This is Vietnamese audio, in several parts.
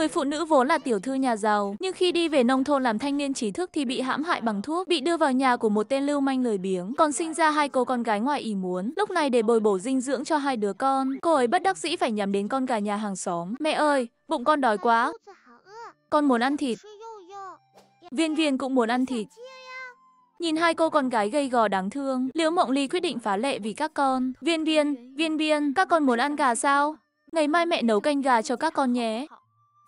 Người phụ nữ vốn là tiểu thư nhà giàu, nhưng khi đi về nông thôn làm thanh niên trí thức thì bị hãm hại bằng thuốc, bị đưa vào nhà của một tên lưu manh lười biếng, còn sinh ra hai cô con gái ngoài ý muốn. Lúc này để bồi bổ dinh dưỡng cho hai đứa con, cô ấy bất đắc dĩ phải nhắm đến con gà nhà hàng xóm. Mẹ ơi, bụng con đói quá. Con muốn ăn thịt. Viên viên cũng muốn ăn thịt. Nhìn hai cô con gái gây gò đáng thương, Liễu Mộng Ly quyết định phá lệ vì các con. Viên viên, viên viên, các con muốn ăn gà sao? Ngày mai mẹ nấu canh gà cho các con nhé.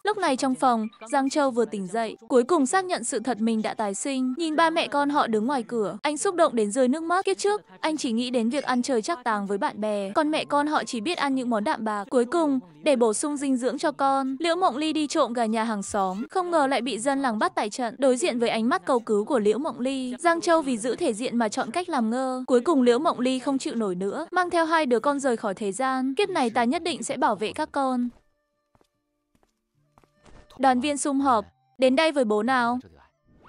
Lúc này trong phòng, Giang Châu vừa tỉnh dậy, cuối cùng xác nhận sự thật mình đã tái sinh. Nhìn ba mẹ con họ đứng ngoài cửa, anh xúc động đến rơi nước mắt. Kiếp trước, anh chỉ nghĩ đến việc ăn chơi chắc táng với bạn bè, còn mẹ con họ chỉ biết ăn những món đạm bạc. Cuối cùng, để bổ sung dinh dưỡng cho con, Liễu Mộng Ly đi trộm gà nhà hàng xóm, không ngờ lại bị dân làng bắt tại trận. Đối diện với ánh mắt cầu cứu của Liễu Mộng Ly, Giang Châu vì giữ thể diện mà chọn cách làm ngơ. Cuối cùng Liễu Mộng Ly không chịu nổi nữa, mang theo hai đứa con rời khỏi thế gian. Kiếp này ta nhất định sẽ bảo vệ các con. Đoàn viên sum họp, đến đây với bố nào.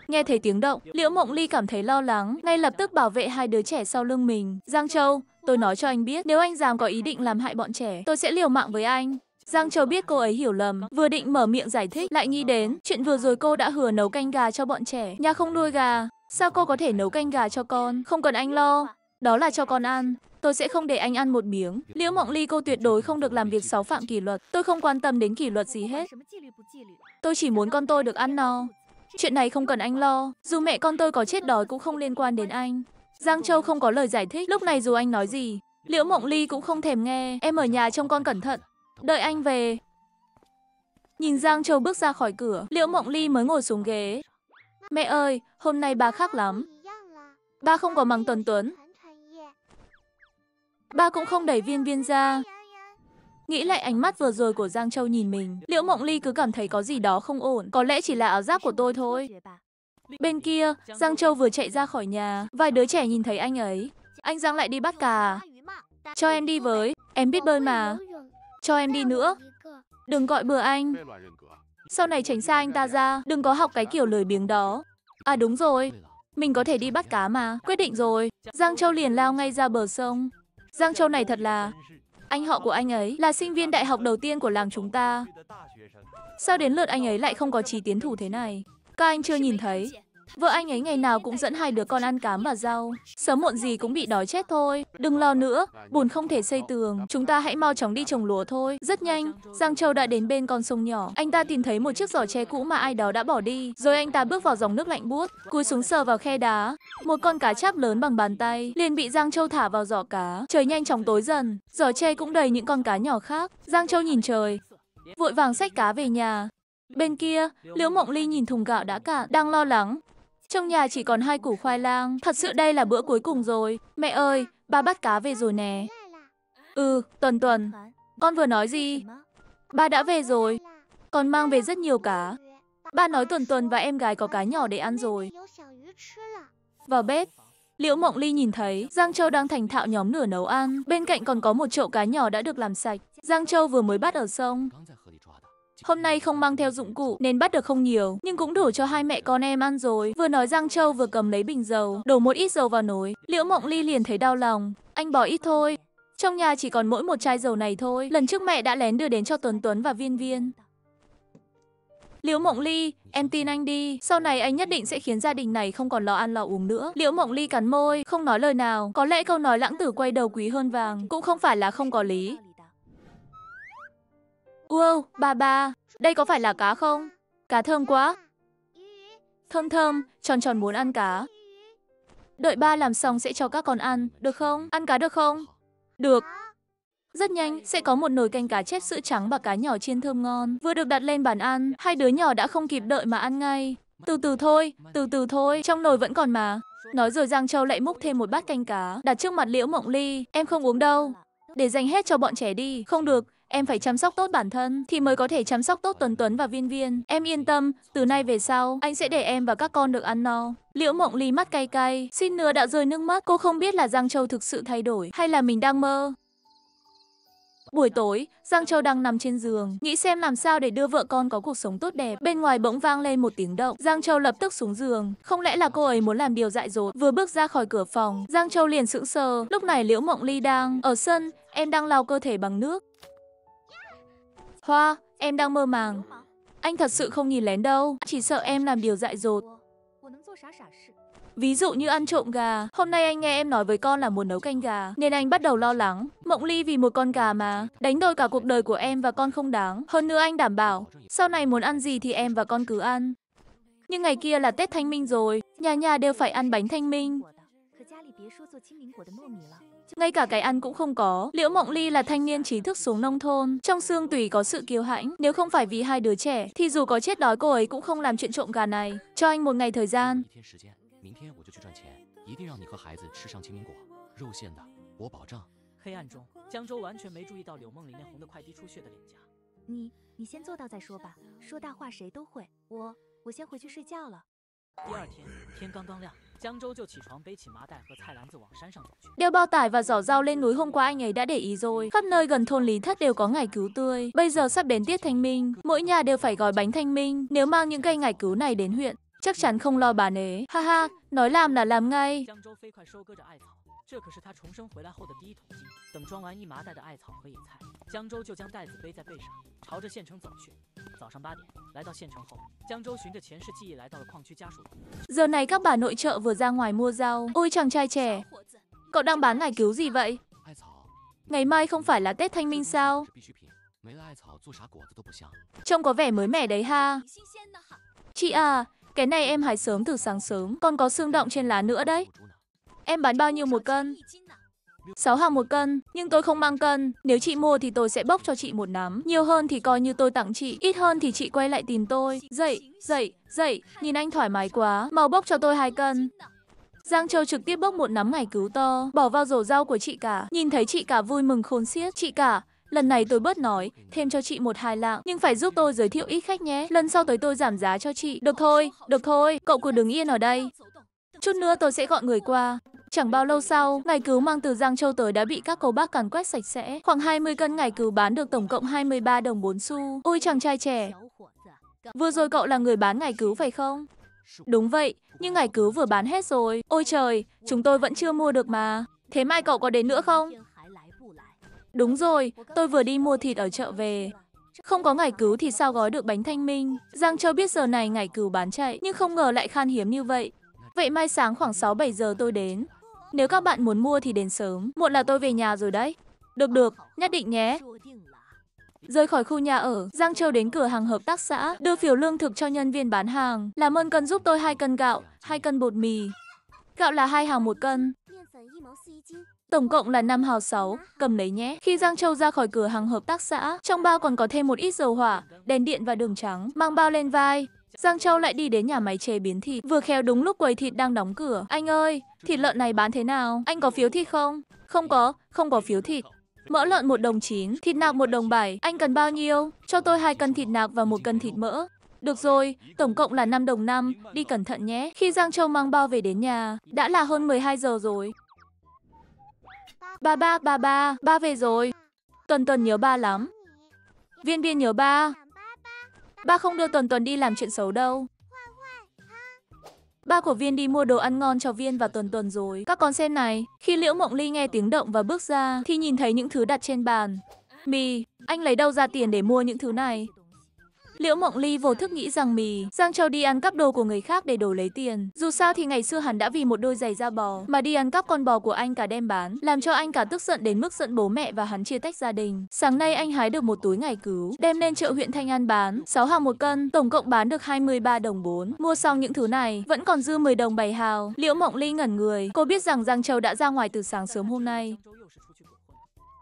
Nghe thấy tiếng động, Liễu Mộng Ly cảm thấy lo lắng, ngay lập tức bảo vệ hai đứa trẻ sau lưng mình. Giang Châu, tôi nói cho anh biết, nếu anh dám có ý định làm hại bọn trẻ, tôi sẽ liều mạng với anh. Giang Châu biết cô ấy hiểu lầm, vừa định mở miệng giải thích, lại nghĩ đến chuyện vừa rồi cô đã hứa nấu canh gà cho bọn trẻ, nhà không nuôi gà, sao cô có thể nấu canh gà cho con, không cần anh lo. Đó là cho con ăn. Tôi sẽ không để anh ăn một miếng. Liễu Mộng Ly cô tuyệt đối không được làm việc sáu phạm kỷ luật. Tôi không quan tâm đến kỷ luật gì hết. Tôi chỉ muốn con tôi được ăn no. Chuyện này không cần anh lo. Dù mẹ con tôi có chết đói cũng không liên quan đến anh. Giang Châu không có lời giải thích. Lúc này dù anh nói gì, Liễu Mộng Ly cũng không thèm nghe. Em ở nhà trông con cẩn thận. Đợi anh về. Nhìn Giang Châu bước ra khỏi cửa, Liễu Mộng Ly mới ngồi xuống ghế. Mẹ ơi, hôm nay bà khác lắm. Ba không có mắng Tuấn Tuấn, Ba cũng không đẩy viên viên ra. Nghĩ lại ánh mắt vừa rồi của Giang Châu nhìn mình, Liễu Mộng Ly cứ cảm thấy có gì đó không ổn, có lẽ chỉ là áo giáp của tôi thôi. Bên kia, Giang Châu vừa chạy ra khỏi nhà, vài đứa trẻ nhìn thấy anh ấy. Anh Giang lại đi bắt cà. Cho em đi với, em biết bơi mà. Cho em đi nữa. Đừng gọi bừa anh. Sau này tránh xa anh ta ra, đừng có học cái kiểu lời biếng đó. À đúng rồi, mình có thể đi bắt cá mà, quyết định rồi. Giang Châu liền lao ngay ra bờ sông. Giang Châu này thật là... Anh họ của anh ấy là sinh viên đại học đầu tiên của làng chúng ta. Sao đến lượt anh ấy lại không có trí tiến thủ thế này? Các anh chưa nhìn thấy. Vợ anh ấy ngày nào cũng dẫn hai đứa con ăn cám và rau. Sớm muộn gì cũng bị đói chết thôi. Đừng lo nữa, bùn không thể xây tường. Chúng ta hãy mau chóng đi trồng lúa thôi. Rất nhanh, Giang Châu đã đến bên con sông nhỏ. Anh ta tìm thấy một chiếc giỏ tre cũ mà ai đó đã bỏ đi. Rồi anh ta bước vào dòng nước lạnh buốt, cúi xuống sờ vào khe đá. Một con cá cháp lớn bằng bàn tay liền bị Giang Châu thả vào giỏ cá. Trời nhanh chóng tối dần, giỏ tre cũng đầy những con cá nhỏ khác. Giang Châu nhìn trời, vội vàng xách cá về nhà. Bên kia, Liễu Mộng Ly nhìn thùng gạo đã cạn, đang lo lắng. Trong nhà chỉ còn hai củ khoai lang, thật sự đây là bữa cuối cùng rồi. Mẹ ơi, ba bắt cá về rồi nè. Ừ, Tuần Tuần, con vừa nói gì? Ba đã về rồi, còn mang về rất nhiều cá. Ba nói Tuần Tuần và em gái có cá nhỏ để ăn rồi. Vào bếp, Liễu Mộng Ly nhìn thấy Giang Châu đang thành thạo nhóm nửa nấu ăn, bên cạnh còn có một chậu cá nhỏ đã được làm sạch. Giang Châu vừa mới bắt ở sông, Hôm nay không mang theo dụng cụ nên bắt được không nhiều, nhưng cũng đủ cho hai mẹ con em ăn rồi. Vừa nói Giang Châu vừa cầm lấy bình dầu, đổ một ít dầu vào nồi. Liễu Mộng Ly liền thấy đau lòng, anh bỏ ít thôi. Trong nhà chỉ còn mỗi một chai dầu này thôi, lần trước mẹ đã lén đưa đến cho Tuấn Tuấn và Viên Viên. Liễu Mộng Ly, em tin anh đi, sau này anh nhất định sẽ khiến gia đình này không còn lo ăn lo uống nữa. Liễu Mộng Ly cắn môi, không nói lời nào, có lẽ câu nói lãng tử quay đầu quý hơn vàng cũng không phải là không có lý. Wow, ba ba, đây có phải là cá không? Cá thơm quá. Thơm thơm, tròn tròn muốn ăn cá. Đợi ba làm xong sẽ cho các con ăn, được không? Ăn cá được không? Được. Rất nhanh, sẽ có một nồi canh cá chép sữa trắng và cá nhỏ chiên thơm ngon. Vừa được đặt lên bàn ăn, hai đứa nhỏ đã không kịp đợi mà ăn ngay. Từ từ thôi, từ từ thôi, trong nồi vẫn còn mà. Nói rồi Giang Châu lại múc thêm một bát canh cá, đặt trước mặt Liễu Mộng Ly. Em không uống đâu. Để dành hết cho bọn trẻ đi. Không được, em phải chăm sóc tốt bản thân thì mới có thể chăm sóc tốt Tuấn Tuấn và Viên Viên. Em yên tâm, từ nay về sau, anh sẽ để em và các con được ăn no. Liễu Mộng Ly mắt cay cay, xin nửa đạo rơi nước mắt. Cô không biết là Giang Châu thực sự thay đổi hay là mình đang mơ. Buổi tối, Giang Châu đang nằm trên giường, nghĩ xem làm sao để đưa vợ con có cuộc sống tốt đẹp. Bên ngoài bỗng vang lên một tiếng động, Giang Châu lập tức xuống giường. Không lẽ là cô ấy muốn làm điều dại dột? Vừa bước ra khỏi cửa phòng, Giang Châu liền sững sờ. Lúc này Liễu Mộng Ly đang ở sân, em đang lau cơ thể bằng nước. Hoa, em đang mơ màng. Anh thật sự không nhìn lén đâu, chỉ sợ em làm điều dại dột. Ví dụ như ăn trộm gà, hôm nay anh nghe em nói với con là muốn nấu canh gà, nên anh bắt đầu lo lắng. Mộng Ly vì một con gà mà, đánh đổi cả cuộc đời của em và con không đáng. Hơn nữa anh đảm bảo, sau này muốn ăn gì thì em và con cứ ăn. Nhưng ngày kia là Tết Thanh Minh rồi, nhà nhà đều phải ăn bánh Thanh Minh ngay cả cái ăn cũng không có. Liễu Mộng Ly là thanh niên trí thức xuống nông thôn, trong xương tùy có sự kiêu hãnh, nếu không phải vì hai đứa trẻ thì dù có chết đói cô ấy cũng không làm chuyện trộm gà này. Cho anh một ngày thời gian. Ngày Nhi, 你先做到再说吧，说大话谁都会。我我先回去睡觉了。第二天天刚刚亮，江州就起床背起麻袋和菜篮子往山上走去。Đeo bao tải và giỏ rau lên núi hôm qua anh ấy đã để ý rồi. Khắp nơi gần thôn Lý Thất đều có ngải cứu tươi. Bây giờ sắp đến tiết thanh minh, mỗi nhà đều phải gói bánh thanh minh. Nếu mang những cây ngải cứu này đến huyện, chắc chắn không lo bà nế. Ha ha, nói làm là làm ngay. 这可是他重生回来后的第一桶金。等装完一麻袋的艾草和野菜，江州就将袋子背在背上，朝着县城走去。早上八点，来到县城后，江州循着前世记忆来到了矿区家属楼。Giờ này các bà nội trợ vừa ra ngoài mua rau. Ôi chàng trai trẻ, cậu đang bán ngải cứu gì vậy? Ngày mai không phải là Tết Thanh Minh sao? Trông có vẻ mới mẻ đấy ha. Chị à, cái này em hái sớm từ sáng sớm, còn có xương động trên lá nữa đấy. Em bán bao nhiêu một cân? 6 hàng một cân, nhưng tôi không mang cân. Nếu chị mua thì tôi sẽ bốc cho chị một nắm. Nhiều hơn thì coi như tôi tặng chị, ít hơn thì chị quay lại tìm tôi. Dậy, dậy, dậy, nhìn anh thoải mái quá, mau bốc cho tôi hai cân. Giang Châu trực tiếp bốc một nắm ngày cứu to, bỏ vào rổ rau của chị cả. Nhìn thấy chị cả vui mừng khôn xiết. Chị cả, lần này tôi bớt nói, thêm cho chị một hai lạng, nhưng phải giúp tôi giới thiệu ít khách nhé. Lần sau tới tôi giảm giá cho chị. Được thôi, được thôi, cậu cứ đứng yên ở đây. Chút nữa tôi sẽ gọi người qua. Chẳng bao lâu sau, ngải cứu mang từ Giang Châu tới đã bị các cô bác càn quét sạch sẽ. Khoảng 20 cân ngải cứu bán được tổng cộng 23 đồng 4 xu. Ôi chàng trai trẻ, vừa rồi cậu là người bán ngải cứu phải không? Đúng vậy, nhưng ngải cứu vừa bán hết rồi. Ôi trời, chúng tôi vẫn chưa mua được mà. Thế mai cậu có đến nữa không? Đúng rồi, tôi vừa đi mua thịt ở chợ về. Không có ngải cứu thì sao gói được bánh thanh minh. Giang Châu biết giờ này ngải cứu bán chạy, nhưng không ngờ lại khan hiếm như vậy. Vậy mai sáng khoảng 6-7 giờ tôi đến, nếu các bạn muốn mua thì đến sớm, muộn là tôi về nhà rồi đấy. Được được, nhất định nhé. Rời khỏi khu nhà ở, Giang Châu đến cửa hàng hợp tác xã, đưa phiếu lương thực cho nhân viên bán hàng. Làm ơn cần giúp tôi hai cân gạo, hai cân bột mì. Gạo là hai hào một cân. Tổng cộng là 5 hào 6, cầm lấy nhé. Khi Giang Châu ra khỏi cửa hàng hợp tác xã, trong bao còn có thêm một ít dầu hỏa, đèn điện và đường trắng. Mang bao lên vai, Giang Châu lại đi đến nhà máy chế biến thịt, vừa khéo đúng lúc quầy thịt đang đóng cửa. Anh ơi, thịt lợn này bán thế nào? Anh có phiếu thịt không? Không có, không có phiếu thịt. Mỡ lợn một đồng chín, thịt nạc một đồng bảy. Anh cần bao nhiêu? Cho tôi hai cân thịt nạc và một cân thịt mỡ. Được rồi, tổng cộng là 5 đồng 5, đi cẩn thận nhé. Khi Giang Châu mang bao về đến nhà, đã là hơn 12 giờ rồi. Ba ba, ba ba, ba về rồi. Tuần tuần nhớ ba lắm. Viên viên nhớ ba. Ba không đưa Tuần Tuần đi làm chuyện xấu đâu. Ba của Viên đi mua đồ ăn ngon cho Viên và Tuần Tuần rồi. Các con xem này, khi Liễu Mộng Ly nghe tiếng động và bước ra thì nhìn thấy những thứ đặt trên bàn. Mì, anh lấy đâu ra tiền để mua những thứ này? Liễu Mộng Ly vô thức nghĩ rằng mì, Giang Châu đi ăn cắp đồ của người khác để đổi lấy tiền. Dù sao thì ngày xưa hắn đã vì một đôi giày da bò mà đi ăn cắp con bò của anh cả đem bán, làm cho anh cả tức giận đến mức giận bố mẹ và hắn chia tách gia đình. Sáng nay anh hái được một túi ngải cứu, đem lên chợ huyện Thanh An bán, 6 hàng một cân, tổng cộng bán được 23 đồng 4. Mua xong những thứ này, vẫn còn dư 10 đồng bày hào. Liễu Mộng Ly ngẩn người, cô biết rằng Giang Châu đã ra ngoài từ sáng sớm hôm nay.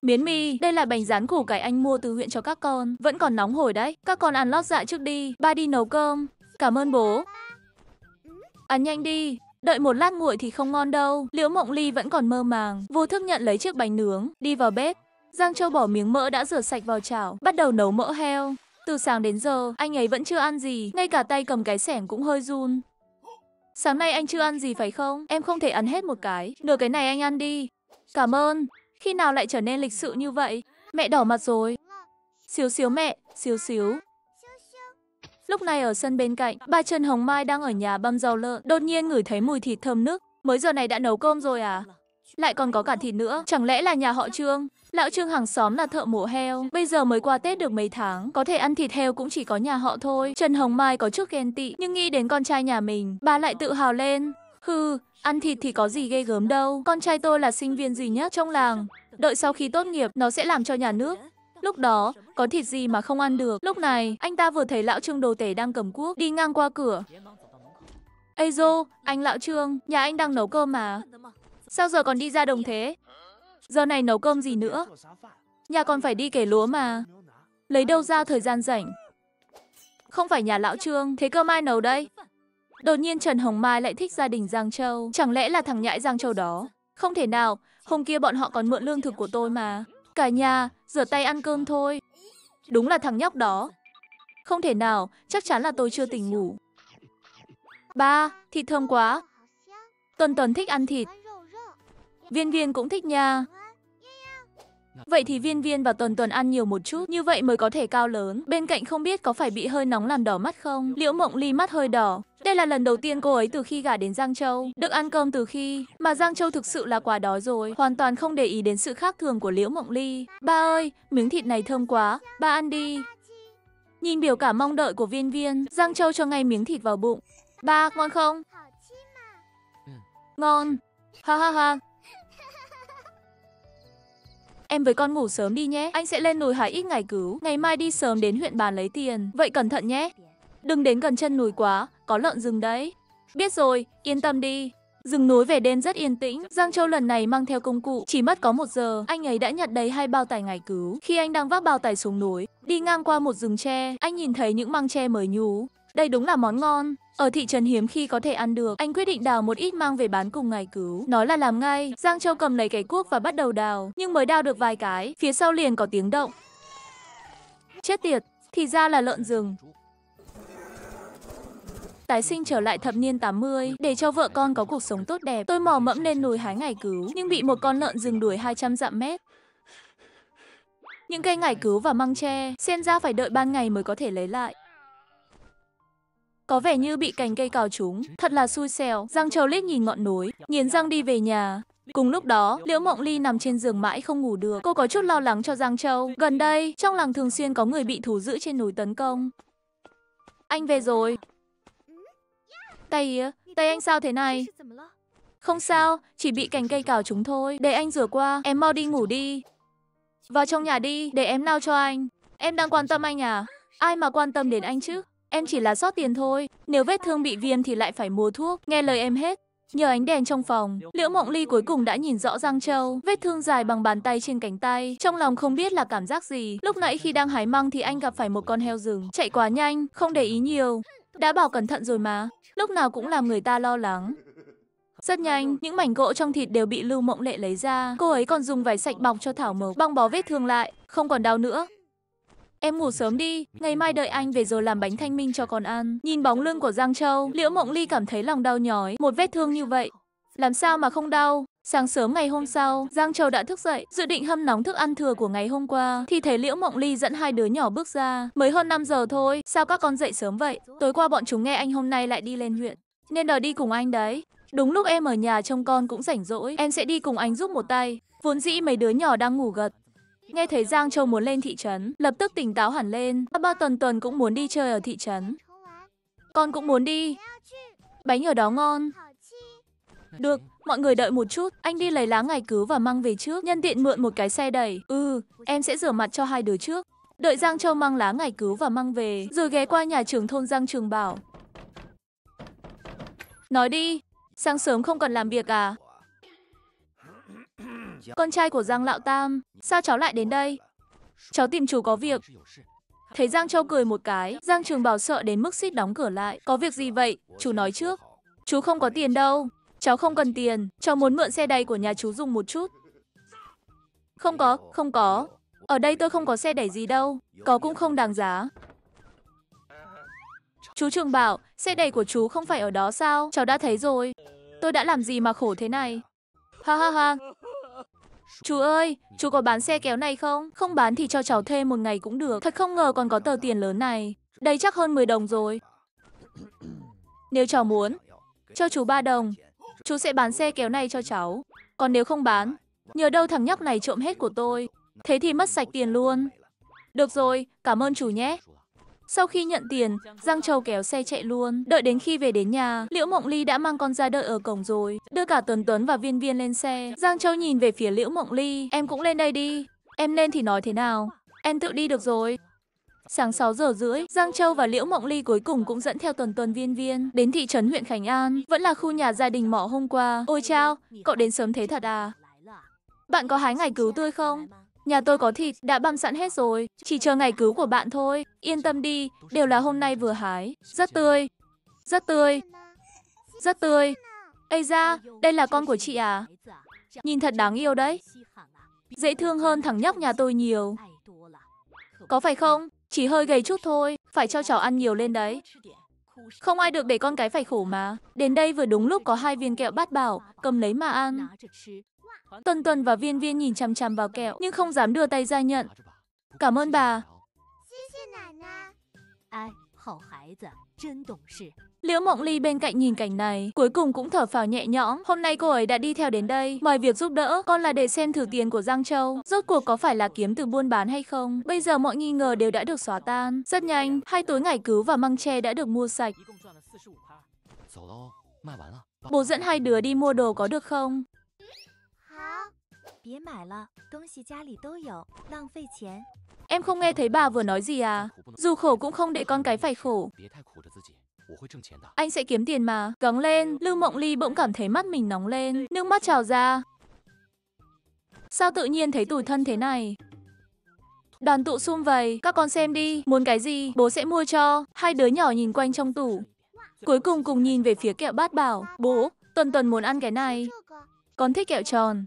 Miến mi, đây là bánh rán củ cải anh mua từ huyện cho các con. Vẫn còn nóng hổi đấy. Các con ăn lót dạ trước đi. Ba đi nấu cơm. Cảm ơn bố. Ăn nhanh đi. Đợi một lát nguội thì không ngon đâu. Liễu Mộng Ly vẫn còn mơ màng. Vô thức nhận lấy chiếc bánh nướng. Đi vào bếp. Giang Châu bỏ miếng mỡ đã rửa sạch vào chảo. Bắt đầu nấu mỡ heo. Từ sáng đến giờ, anh ấy vẫn chưa ăn gì. Ngay cả tay cầm cái sẻng cũng hơi run. Sáng nay anh chưa ăn gì phải không? Em không thể ăn hết một cái. Nửa cái này anh ăn đi. Cảm ơn. Khi nào lại trở nên lịch sự như vậy? Mẹ đỏ mặt rồi. Xíu xíu mẹ, xíu xíu. Lúc này ở sân bên cạnh, bà Trần Hồng Mai đang ở nhà băm rau lợn, đột nhiên ngửi thấy mùi thịt thơm nức. Mới giờ này đã nấu cơm rồi à? Lại còn có cả thịt nữa, chẳng lẽ là nhà họ Trương? Lão Trương hàng xóm là thợ mổ heo, bây giờ mới qua Tết được mấy tháng, có thể ăn thịt heo cũng chỉ có nhà họ thôi. Trần Hồng Mai có chút ghen tị, nhưng nghĩ đến con trai nhà mình, bà lại tự hào lên. Hừ, Ăn thịt thì có gì ghê gớm đâu, con trai tôi là sinh viên duy nhất trong làng. Đợi sau khi tốt nghiệp, nó sẽ làm cho nhà nước. Lúc đó, có thịt gì mà không ăn được. Lúc này, anh ta vừa thấy lão Trương đồ tể đang cầm cuốc, đi ngang qua cửa. Ê Dô, anh lão Trương, nhà anh đang nấu cơm mà. Sao giờ còn đi ra đồng thế? Giờ này nấu cơm gì nữa? Nhà còn phải đi kể lúa mà. Lấy đâu ra thời gian rảnh? Không phải nhà lão Trương, thế cơm ai nấu đây? Đột nhiên Trần Hồng Mai lại thích gia đình Giang Châu. Chẳng lẽ là thằng nhãi Giang Châu đó? Không thể nào, hôm kia bọn họ còn mượn lương thực của tôi mà. Cả nhà, rửa tay ăn cơm thôi. Đúng là thằng nhóc đó. Không thể nào, chắc chắn là tôi chưa tỉnh ngủ. Ba, thịt thơm quá. Tuần Tuần thích ăn thịt. Viên Viên cũng thích nha. Vậy thì viên viên và tuần tuần ăn nhiều một chút, như vậy mới có thể cao lớn. Bên cạnh không biết có phải bị hơi nóng làm đỏ mắt không? Liễu Mộng Ly mắt hơi đỏ. Đây là lần đầu tiên cô ấy từ khi gả đến Giang Châu, được ăn cơm từ khi, mà Giang Châu thực sự là quá đói rồi, hoàn toàn không để ý đến sự khác thường của Liễu Mộng Ly. Ba ơi, miếng thịt này thơm quá, ba ăn đi. Nhìn biểu cảm mong đợi của viên viên, Giang Châu cho ngay miếng thịt vào bụng. Ba, ngon không? Ừ. Ngon. Ha ha ha, Em với con ngủ sớm đi nhé, anh sẽ lên núi hái ít ngày cứu. Ngày mai đi sớm đến huyện bàn lấy tiền. Vậy cẩn thận nhé. Đừng đến gần chân núi quá, có lợn rừng đấy. Biết rồi, yên tâm đi. Rừng núi về đêm rất yên tĩnh, Giang Châu lần này mang theo công cụ, chỉ mất có một giờ, anh ấy đã nhặt đầy hai bao tải ngày cứu. Khi anh đang vác bao tải xuống núi, đi ngang qua một rừng tre, anh nhìn thấy những măng tre mới nhú. Đây đúng là món ngon. Ở thị trấn hiếm khi có thể ăn được, anh quyết định đào một ít mang về bán cùng ngày cứu. Nói là làm ngay, Giang Châu cầm lấy cái cuốc và bắt đầu đào, nhưng mới đào được vài cái, phía sau liền có tiếng động. Chết tiệt, thì ra là lợn rừng. Tái sinh trở lại thập niên 80 để cho vợ con có cuộc sống tốt đẹp. Tôi mò mẫm lên núi hái ngải cứu, nhưng bị một con lợn rừng đuổi 200 dặm mét. Những cây ngải cứu và măng tre, xem ra phải đợi ban ngày mới có thể lấy lại có vẻ như bị cành cây cào trúng. Thật là xui xẻo, Giang Châu Lít nhìn ngọn núi, nghiến răng đi về nhà. Cùng lúc đó, Liễu Mộng Ly nằm trên giường mãi không ngủ được. Cô có chút lo lắng cho Giang Châu. Gần đây, trong làng thường xuyên có người bị thủ giữ trên núi tấn công. Anh về rồi. Tay ý, tay anh sao thế này? Không sao, chỉ bị cành cây cào trúng thôi. Để anh rửa qua, em mau đi ngủ đi. Vào trong nhà đi, để em nao cho anh. Em đang quan tâm anh à? Ai mà quan tâm đến anh chứ? Em chỉ là rót tiền thôi, nếu vết thương bị viêm thì lại phải mua thuốc, nghe lời em hết. Nhờ ánh đèn trong phòng, Liễu Mộng Ly cuối cùng đã nhìn rõ Giang Châu, vết thương dài bằng bàn tay trên cánh tay, trong lòng không biết là cảm giác gì. Lúc nãy khi đang hái măng thì anh gặp phải một con heo rừng, chạy quá nhanh, không để ý nhiều. Đã bảo cẩn thận rồi mà, lúc nào cũng làm người ta lo lắng. Rất nhanh, những mảnh gỗ trong thịt đều bị Lưu Mộng Lệ lấy ra, cô ấy còn dùng vải sạch bọc cho Thảo Mộc, băng bó vết thương lại, không còn đau nữa. Em ngủ sớm đi, ngày mai đợi anh về rồi làm bánh thanh minh cho con ăn. Nhìn bóng lưng của Giang Châu, Liễu Mộng Ly cảm thấy lòng đau nhói, một vết thương như vậy. Làm sao mà không đau? Sáng sớm ngày hôm sau, Giang Châu đã thức dậy, dự định hâm nóng thức ăn thừa của ngày hôm qua, thì thấy Liễu Mộng Ly dẫn hai đứa nhỏ bước ra. Mới hơn 5 giờ thôi, sao các con dậy sớm vậy? Tối qua bọn chúng nghe anh hôm nay lại đi lên huyện, nên đòi đi cùng anh đấy. Đúng lúc em ở nhà trông con cũng rảnh rỗi, em sẽ đi cùng anh giúp một tay. Vốn dĩ mấy đứa nhỏ đang ngủ gật, Nghe thấy Giang Châu muốn lên thị trấn, lập tức tỉnh táo hẳn lên. Ba ba tuần tuần cũng muốn đi chơi ở thị trấn. Con cũng muốn đi. Bánh ở đó ngon. Được, mọi người đợi một chút. Anh đi lấy lá ngày cứu và mang về trước. Nhân tiện mượn một cái xe đẩy. Ừ, em sẽ rửa mặt cho hai đứa trước. Đợi Giang Châu mang lá ngày cứu và mang về. Rồi ghé qua nhà trường thôn Giang Trường Bảo. Nói đi, sáng sớm không còn làm việc à? Con trai của Giang Lão Tam, sao cháu lại đến đây? Cháu tìm chủ có việc. Thấy Giang Châu cười một cái, Giang Trường Bảo sợ đến mức xít đóng cửa lại. Có việc gì vậy? Chú nói trước. Chú không có tiền đâu. Cháu không cần tiền, cháu muốn mượn xe đẩy của nhà chú dùng một chút. Không có, không có. Ở đây tôi không có xe đẩy gì đâu, có cũng không đáng giá. Chú Trường Bảo, xe đẩy của chú không phải ở đó sao? Cháu đã thấy rồi. Tôi đã làm gì mà khổ thế này? Ha ha ha, Chú ơi, chú có bán xe kéo này không? Không bán thì cho cháu thuê một ngày cũng được. Thật không ngờ còn có tờ tiền lớn này. Đây chắc hơn 10 đồng rồi. Nếu cháu muốn, cho chú 3 đồng. Chú sẽ bán xe kéo này cho cháu. Còn nếu không bán, nhờ đâu thằng nhóc này trộm hết của tôi. Thế thì mất sạch tiền luôn. Được rồi, cảm ơn chú nhé. Sau khi nhận tiền, Giang Châu kéo xe chạy luôn. Đợi đến khi về đến nhà, Liễu Mộng Ly đã mang con ra đợi ở cổng rồi. Đưa cả Tuấn Tuấn và Viên Viên lên xe. Giang Châu nhìn về phía Liễu Mộng Ly. Em cũng lên đây đi. Em lên thì nói thế nào? Em tự đi được rồi. Sáng 6 giờ rưỡi, Giang Châu và Liễu Mộng Ly cuối cùng cũng dẫn theo Tuần Tuần Viên Viên đến thị trấn huyện Khánh An, vẫn là khu nhà gia đình mỏ hôm qua. Ôi chao, cậu đến sớm thế thật à? Bạn có hái ngày cứu tươi không? Nhà tôi có thịt, đã băm sẵn hết rồi, chỉ chờ ngày cứu của bạn thôi. Yên tâm đi, đều là hôm nay vừa hái. Rất tươi, rất tươi, rất tươi. Ây da, đây là con của chị à? Nhìn thật đáng yêu đấy. Dễ thương hơn thằng nhóc nhà tôi nhiều. Có phải không? Chỉ hơi gầy chút thôi, phải cho cháu ăn nhiều lên đấy. Không ai được để con cái phải khổ mà. Đến đây vừa đúng lúc có hai viên kẹo bát bảo, cầm lấy mà ăn. Tuân Tuân và Viên Viên nhìn chằm chằm vào kẹo nhưng không dám đưa tay ra nhận. Cảm ơn bà. Liễu Mộng Ly bên cạnh nhìn cảnh này, cuối cùng cũng thở phào nhẹ nhõm. Hôm nay cô ấy đã đi theo đến đây, mời việc giúp đỡ, con là để xem thử tiền của Giang Châu, rốt cuộc có phải là kiếm từ buôn bán hay không. Bây giờ mọi nghi ngờ đều đã được xóa tan. Rất nhanh, hai túi ngải cứu và măng tre đã được mua sạch. Bố dẫn hai đứa đi mua đồ có được không? Em không nghe thấy bà vừa nói gì à? Dù khổ cũng không để con cái phải khổ. Anh sẽ kiếm tiền mà. Gắng lên, Lưu Mộng Ly bỗng cảm thấy mắt mình nóng lên, nước mắt trào ra. Sao tự nhiên thấy tủi thân thế này? Đoàn tụ xung vầy, các con xem đi, muốn cái gì, bố sẽ mua cho. Hai đứa nhỏ nhìn quanh trong tủ. Cuối cùng cùng nhìn về phía kẹo bát bảo, bố, tuần tuần muốn ăn cái này. Con thích kẹo tròn.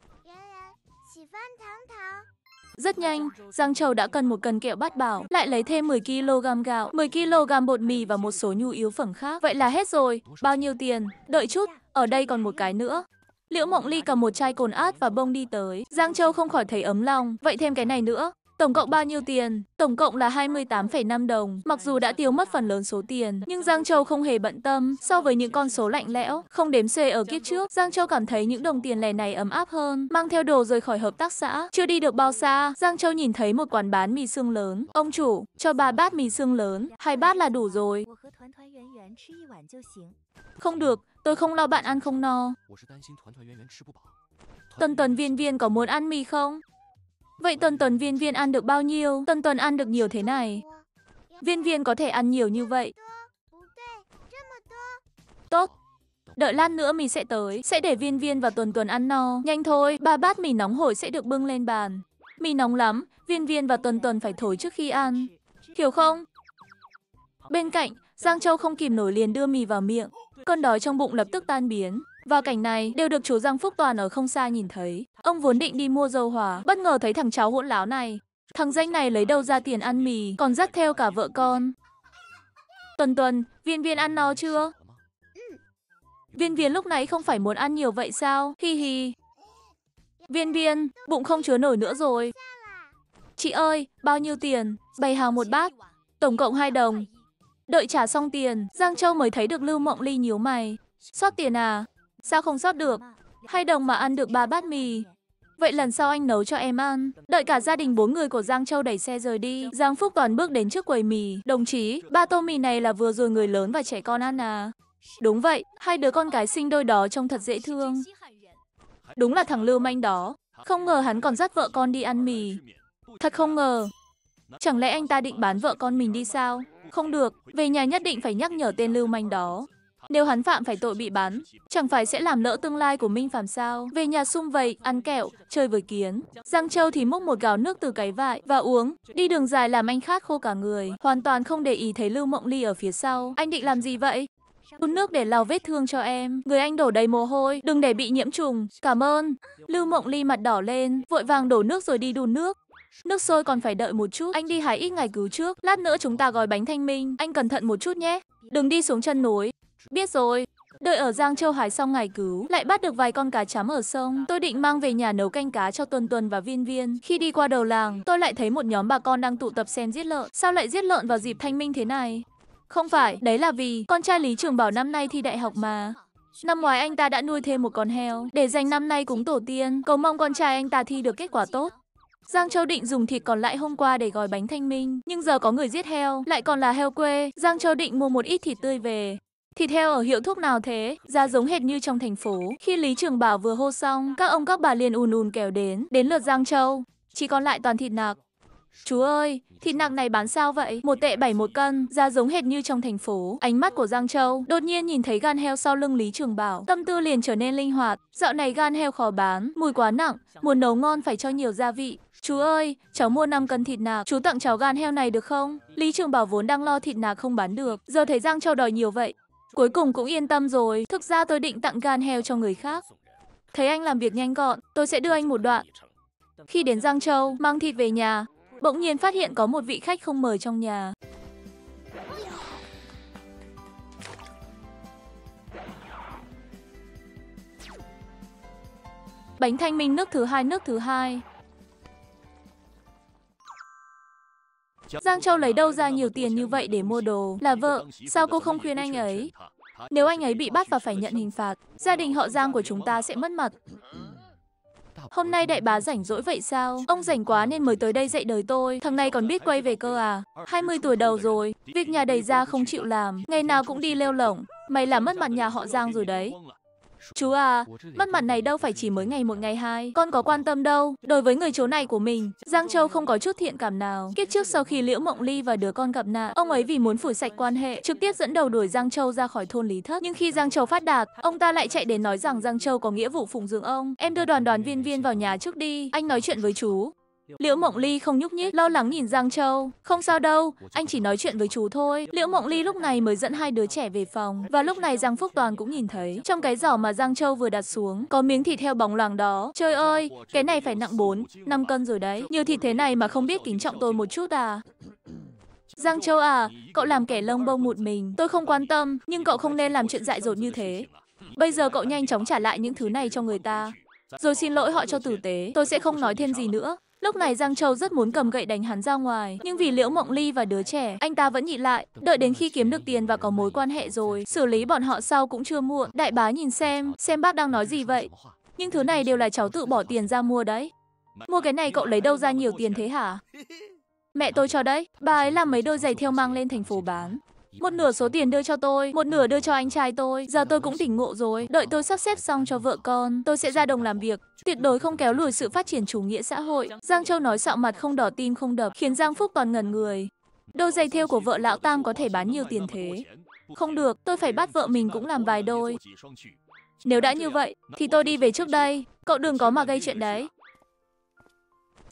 Rất nhanh, Giang Châu đã cần một cân kẹo bát bảo, lại lấy thêm 10 kg gạo, 10 kg bột mì và một số nhu yếu phẩm khác. Vậy là hết rồi, bao nhiêu tiền? Đợi chút, ở đây còn một cái nữa. Liễu Mộng Ly cầm một chai cồn át và bông đi tới. Giang Châu không khỏi thấy ấm lòng, vậy thêm cái này nữa. Tổng cộng bao nhiêu tiền? Tổng cộng là 28,5 đồng. Mặc dù đã tiêu mất phần lớn số tiền, nhưng Giang Châu không hề bận tâm. So với những con số lạnh lẽo, không đếm xuê ở kiếp trước, Giang Châu cảm thấy những đồng tiền lẻ này ấm áp hơn. Mang theo đồ rời khỏi hợp tác xã, chưa đi được bao xa, Giang Châu nhìn thấy một quán bán mì xương lớn. Ông chủ, cho ba bát mì xương lớn, hai bát là đủ rồi. Không được, tôi không lo bạn ăn không no. Tần tần viên viên có muốn ăn mì không? Vậy tuần tuần viên viên ăn được bao nhiêu? Tuần tuần ăn được nhiều thế này. Viên viên có thể ăn nhiều như vậy. Tốt. Đợi lát nữa mình sẽ tới, sẽ để viên viên và tuần tuần ăn no. Nhanh thôi, ba bát mì nóng hổi sẽ được bưng lên bàn. Mì nóng lắm, viên viên và tuần tuần phải thổi trước khi ăn. Hiểu không? Bên cạnh, Giang Châu không kìm nổi liền đưa mì vào miệng. Cơn đói trong bụng lập tức tan biến. Và cảnh này đều được chú Giang Phúc Toàn ở không xa nhìn thấy. Ông vốn định đi mua dầu hỏa, bất ngờ thấy thằng cháu hỗn láo này. Thằng danh này lấy đâu ra tiền ăn mì, còn dắt theo cả vợ con. Tuần Tuần, Viên Viên ăn no chưa? Viên Viên lúc nãy không phải muốn ăn nhiều vậy sao? Hi hi. Viên Viên, bụng không chứa nổi nữa rồi. Chị ơi, bao nhiêu tiền? Bày hào một bát, tổng cộng 2 đồng. Đợi trả xong tiền, Giang Châu mới thấy được Lưu Mộng Ly nhíu mày. Xót tiền à? Sao không sót được? Hay đồng mà ăn được ba bát mì. Vậy lần sau anh nấu cho em ăn. Đợi cả gia đình bốn người của Giang Châu đẩy xe rời đi. Giang Phúc toàn bước đến trước quầy mì. Đồng chí, ba tô mì này là vừa rồi người lớn và trẻ con ăn à? Đúng vậy, hai đứa con cái sinh đôi đó trông thật dễ thương. Đúng là thằng lưu manh đó. Không ngờ hắn còn dắt vợ con đi ăn mì. Thật không ngờ. Chẳng lẽ anh ta định bán vợ con mình đi sao? Không được, về nhà nhất định phải nhắc nhở tên lưu manh đó. Nếu hắn phạm phải tội bị bắn, chẳng phải sẽ làm lỡ tương lai của Minh Phạm sao? Về nhà sung vầy, ăn kẹo, chơi với kiến. Giang Châu thì múc một gáo nước từ cái vại và uống. Đi đường dài làm anh khát khô cả người, hoàn toàn không để ý thấy Lưu Mộng Ly ở phía sau. Anh định làm gì vậy? Đun nước để lau vết thương cho em. Người anh đổ đầy mồ hôi, đừng để bị nhiễm trùng. Cảm ơn. Lưu Mộng Ly mặt đỏ lên, vội vàng đổ nước rồi đi đun nước. Nước sôi còn phải đợi một chút, anh đi hái ít ngày cứu trước, lát nữa chúng ta gói bánh thanh minh, anh cẩn thận một chút nhé. Đừng đi xuống chân núi, Biết rồi, đợi ở Giang Châu Hải xong ngày cứu, lại bắt được vài con cá chấm ở sông. Tôi định mang về nhà nấu canh cá cho Tuần Tuần và Viên Viên. Khi đi qua đầu làng, tôi lại thấy một nhóm bà con đang tụ tập xem giết lợn. Sao lại giết lợn vào dịp thanh minh thế này? Không phải, đấy là vì con trai Lý Trường Bảo năm nay thi đại học mà. Năm ngoái anh ta đã nuôi thêm một con heo để dành năm nay cúng tổ tiên, cầu mong con trai anh ta thi được kết quả tốt. Giang Châu định dùng thịt còn lại hôm qua để gói bánh thanh minh, nhưng giờ có người giết heo, lại còn là heo quê, Giang Châu định mua một ít thịt tươi về. Thịt heo ở hiệu thuốc nào thế? Giá giống hệt như trong thành phố. Khi Lý Trường Bảo vừa hô xong, các ông các bà liền ùn ùn kéo đến, đến lượt Giang Châu. Chỉ còn lại toàn thịt nạc. Chú ơi, thịt nạc này bán sao vậy? Một tệ bảy một cân, da giống hệt như trong thành phố. Ánh mắt của Giang Châu đột nhiên nhìn thấy gan heo sau lưng Lý Trường Bảo. Tâm tư liền trở nên linh hoạt. Dạo này gan heo khó bán, mùi quá nặng, muốn nấu ngon phải cho nhiều gia vị. Chú ơi, cháu mua 5 cân thịt nạc, chú tặng cháu gan heo này được không? Lý Trường Bảo vốn đang lo thịt nạc không bán được, giờ thấy Giang Châu đòi nhiều vậy, Cuối cùng cũng yên tâm rồi, thực ra tôi định tặng gan heo cho người khác. Thấy anh làm việc nhanh gọn, tôi sẽ đưa anh một đoạn. Khi đến Giang Châu, mang thịt về nhà, bỗng nhiên phát hiện có một vị khách không mời trong nhà. Bánh thanh minh nước thứ hai nước thứ hai Giang Châu lấy đâu ra nhiều tiền như vậy để mua đồ? Là vợ, sao cô không khuyên anh ấy? Nếu anh ấy bị bắt và phải nhận hình phạt, gia đình họ Giang của chúng ta sẽ mất mặt. Hôm nay đại bá rảnh rỗi vậy sao? Ông rảnh quá nên mới tới đây dạy đời tôi. Thằng này còn biết quay về cơ à? 20 tuổi đầu rồi, việc nhà đầy ra không chịu làm. Ngày nào cũng đi leo lỏng. Mày làm mất mặt nhà họ Giang rồi đấy. Chú à, mất mặt này đâu phải chỉ mới ngày một ngày hai. Con có quan tâm đâu. Đối với người chú này của mình, Giang Châu không có chút thiện cảm nào. Kiếp trước sau khi Liễu Mộng Ly và đứa con gặp nạn, ông ấy vì muốn phủi sạch quan hệ, trực tiếp dẫn đầu đuổi Giang Châu ra khỏi thôn Lý Thất. Nhưng khi Giang Châu phát đạt, ông ta lại chạy đến nói rằng Giang Châu có nghĩa vụ phụng dưỡng ông. Em đưa đoàn đoàn viên viên vào nhà trước đi, anh nói chuyện với chú. Liễu Mộng Ly không nhúc nhích, lo lắng nhìn Giang Châu. Không sao đâu, anh chỉ nói chuyện với chú thôi. Liễu Mộng Ly lúc này mới dẫn hai đứa trẻ về phòng. Và lúc này Giang Phúc Toàn cũng nhìn thấy, trong cái giỏ mà Giang Châu vừa đặt xuống, có miếng thịt heo bóng loáng đó. Trời ơi, cái này phải nặng 4, 5 cân rồi đấy. Nhiều thịt thế này mà không biết kính trọng tôi một chút à. Giang Châu à, cậu làm kẻ lông bông một mình. Tôi không quan tâm, nhưng cậu không nên làm chuyện dại dột như thế. Bây giờ cậu nhanh chóng trả lại những thứ này cho người ta. Rồi xin lỗi họ cho tử tế, tôi sẽ không nói thêm gì nữa. Lúc này Giang Châu rất muốn cầm gậy đánh hắn ra ngoài, nhưng vì Liễu Mộng Ly và đứa trẻ, anh ta vẫn nhịn lại, đợi đến khi kiếm được tiền và có mối quan hệ rồi, xử lý bọn họ sau cũng chưa muộn. Đại bá nhìn xem, xem bác đang nói gì vậy? Nhưng thứ này đều là cháu tự bỏ tiền ra mua đấy. Mua cái này cậu lấy đâu ra nhiều tiền thế hả? Mẹ tôi cho đấy, bà ấy làm mấy đôi giày theo mang lên thành phố bán. Một nửa số tiền đưa cho tôi, một nửa đưa cho anh trai tôi. Giờ tôi cũng tỉnh ngộ rồi, đợi tôi sắp xếp xong cho vợ con, tôi sẽ ra đồng làm việc. Tuyệt đối không kéo lùi sự phát triển chủ nghĩa xã hội. Giang Châu nói sạo mặt không đỏ tim không đập, khiến Giang Phúc toàn ngần người. Đôi giày thêu của vợ lão Tam có thể bán nhiều tiền thế. Không được, tôi phải bắt vợ mình cũng làm vài đôi. Nếu đã như vậy, thì tôi đi về trước đây. Cậu đừng có mà gây chuyện đấy.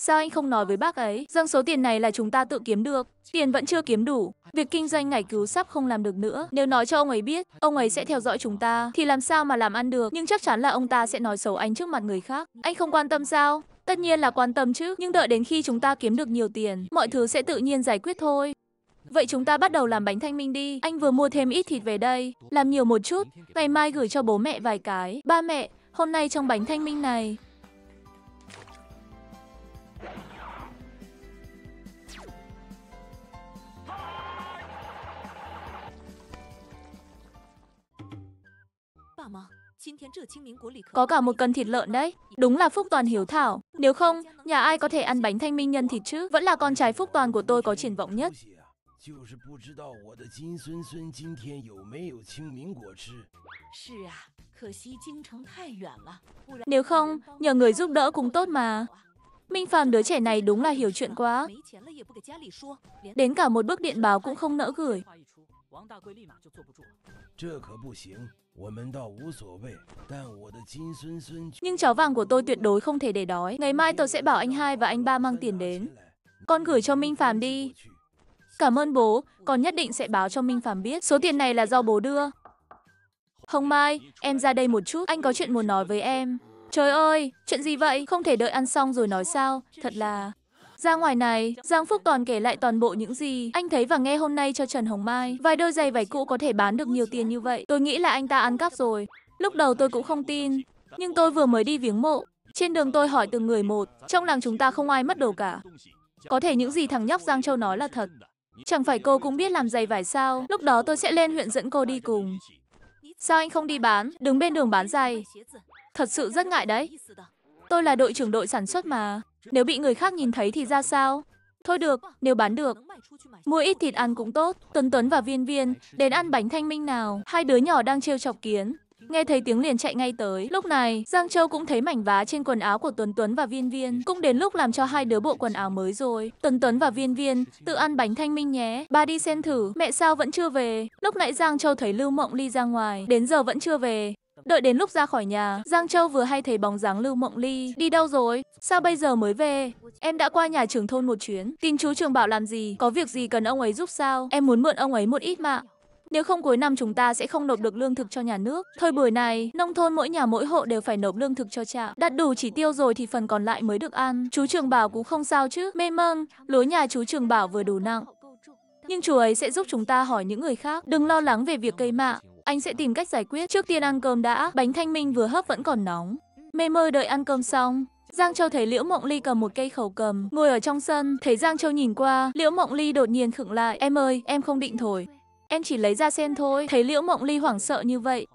Sao anh không nói với bác ấy rằng số tiền này là chúng ta tự kiếm được, tiền vẫn chưa kiếm đủ. Việc kinh doanh ngày cứu sắp không làm được nữa. Nếu nói cho ông ấy biết, ông ấy sẽ theo dõi chúng ta thì làm sao mà làm ăn được, nhưng chắc chắn là ông ta sẽ nói xấu anh trước mặt người khác. Anh không quan tâm sao? Tất nhiên là quan tâm chứ, nhưng đợi đến khi chúng ta kiếm được nhiều tiền, mọi thứ sẽ tự nhiên giải quyết thôi. Vậy chúng ta bắt đầu làm bánh thanh minh đi. Anh vừa mua thêm ít thịt về đây, làm nhiều một chút. Ngày mai gửi cho bố mẹ vài cái. Ba mẹ, hôm nay trong bánh thanh minh này, Có cả một cân thịt lợn đấy. Đúng là Phúc Toàn hiểu Thảo. Nếu không, nhà ai có thể ăn bánh thanh minh nhân thịt chứ? Vẫn là con trai Phúc Toàn của tôi có triển vọng nhất. À, Nếu không, nhờ người giúp đỡ cũng tốt mà. Minh Phạm đứa trẻ này đúng là hiểu chuyện quá. Đến cả một bức điện báo cũng không nỡ gửi. Nhưng cháu vàng của tôi tuyệt đối không thể để đói. Ngày mai tôi sẽ bảo anh hai và anh ba mang tiền đến. Con gửi cho Minh Phạm đi. Cảm ơn bố, con nhất định sẽ báo cho Minh Phạm biết. Số tiền này là do bố đưa. Hồng Mai, em ra đây một chút, anh có chuyện muốn nói với em. Trời ơi, chuyện gì vậy? Không thể đợi ăn xong rồi nói sao? Thật là... Ra ngoài này, Giang Phúc Toàn kể lại toàn bộ những gì anh thấy và nghe hôm nay cho Trần Hồng Mai. Vài đôi giày vải cũ có thể bán được nhiều tiền như vậy. Tôi nghĩ là anh ta ăn cắp rồi. Lúc đầu tôi cũng không tin, nhưng tôi vừa mới đi viếng mộ. Trên đường tôi hỏi từng người một, trong làng chúng ta không ai mất đồ cả. Có thể những gì thằng nhóc Giang Châu nói là thật. Chẳng phải cô cũng biết làm giày vải sao, lúc đó tôi sẽ lên huyện dẫn cô đi cùng. Sao anh không đi bán, đứng bên đường bán giày? Thật sự rất ngại đấy. Tôi là đội trưởng đội sản xuất mà. Nếu bị người khác nhìn thấy thì ra sao? Thôi được, nếu bán được. Mua ít thịt ăn cũng tốt. Tuấn Tuấn và Viên Viên đến ăn bánh thanh minh nào. Hai đứa nhỏ đang trêu chọc kiến. Nghe thấy tiếng liền chạy ngay tới. Lúc này, Giang Châu cũng thấy mảnh vá trên quần áo của Tuấn Tuấn và Viên Viên. Cũng đến lúc làm cho hai đứa bộ quần áo mới rồi. Tuấn Tuấn và Viên Viên tự ăn bánh thanh minh nhé. Ba đi xem thử, mẹ sao vẫn chưa về. Lúc nãy Giang Châu thấy Lưu Mộng Ly ra ngoài, đến giờ vẫn chưa về. Đợi đến lúc ra khỏi nhà, Giang Châu vừa hay thấy bóng dáng Lưu Mộng Ly. Đi đâu rồi? Sao bây giờ mới về? Em đã qua nhà trưởng thôn một chuyến. Tin chú trường bảo làm gì? Có việc gì cần ông ấy giúp sao? Em muốn mượn ông ấy một ít mà. Nếu không cuối năm chúng ta sẽ không nộp được lương thực cho nhà nước. Thời buổi này, nông thôn mỗi nhà mỗi hộ đều phải nộp lương thực cho trạm. Đạt đủ chỉ tiêu rồi thì phần còn lại mới được ăn. Chú Trường Bảo cũng không sao chứ. Mê mâng, lối nhà chú Trường Bảo vừa đủ nặng. Nhưng chú ấy sẽ giúp chúng ta hỏi những người khác. Đừng lo lắng về việc cây mạ. Anh sẽ tìm cách giải quyết. Trước tiên ăn cơm đã, bánh thanh minh vừa hấp vẫn còn nóng. Mê mơ đợi ăn cơm xong, Giang Châu thấy Liễu Mộng Ly cầm một cây khẩu cầm, ngồi ở trong sân, thấy Giang Châu nhìn qua, Liễu Mộng Ly đột nhiên khựng lại, "Em ơi, em không định thổi. Em chỉ lấy ra sen thôi." Thấy Liễu Mộng Ly hoảng sợ như vậy,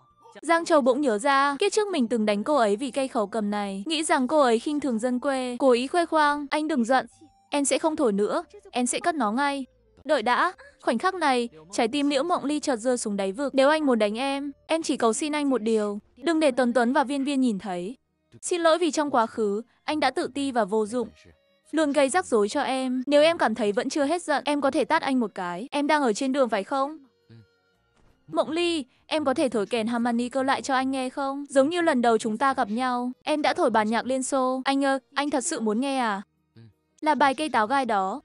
Giang Châu bỗng nhớ ra, kiếp trước mình từng đánh cô ấy vì cây khẩu cầm này, nghĩ rằng cô ấy khinh thường dân quê, cố ý khoe khoang, "Anh đừng giận, em sẽ không thổi nữa, em sẽ cất nó ngay." Đợi đã, khoảnh khắc này, trái tim Liễu Mộng Ly chợt rơi xuống đáy vực. Nếu anh muốn đánh em, em chỉ cầu xin anh một điều, đừng để Tuấn Tuấn và Viên Viên nhìn thấy. Xin lỗi vì trong quá khứ, anh đã tự ti và vô dụng. Luôn gây rắc rối cho em. Nếu em cảm thấy vẫn chưa hết giận, em có thể tát anh một cái. Em đang ở trên đường phải không? Mộng Ly, em có thể thổi kèn harmony cơ lại cho anh nghe không? Giống như lần đầu chúng ta gặp nhau, em đã thổi bản nhạc Liên Xô. Anh ơi, anh thật sự muốn nghe à? Là bài cây táo gai đó.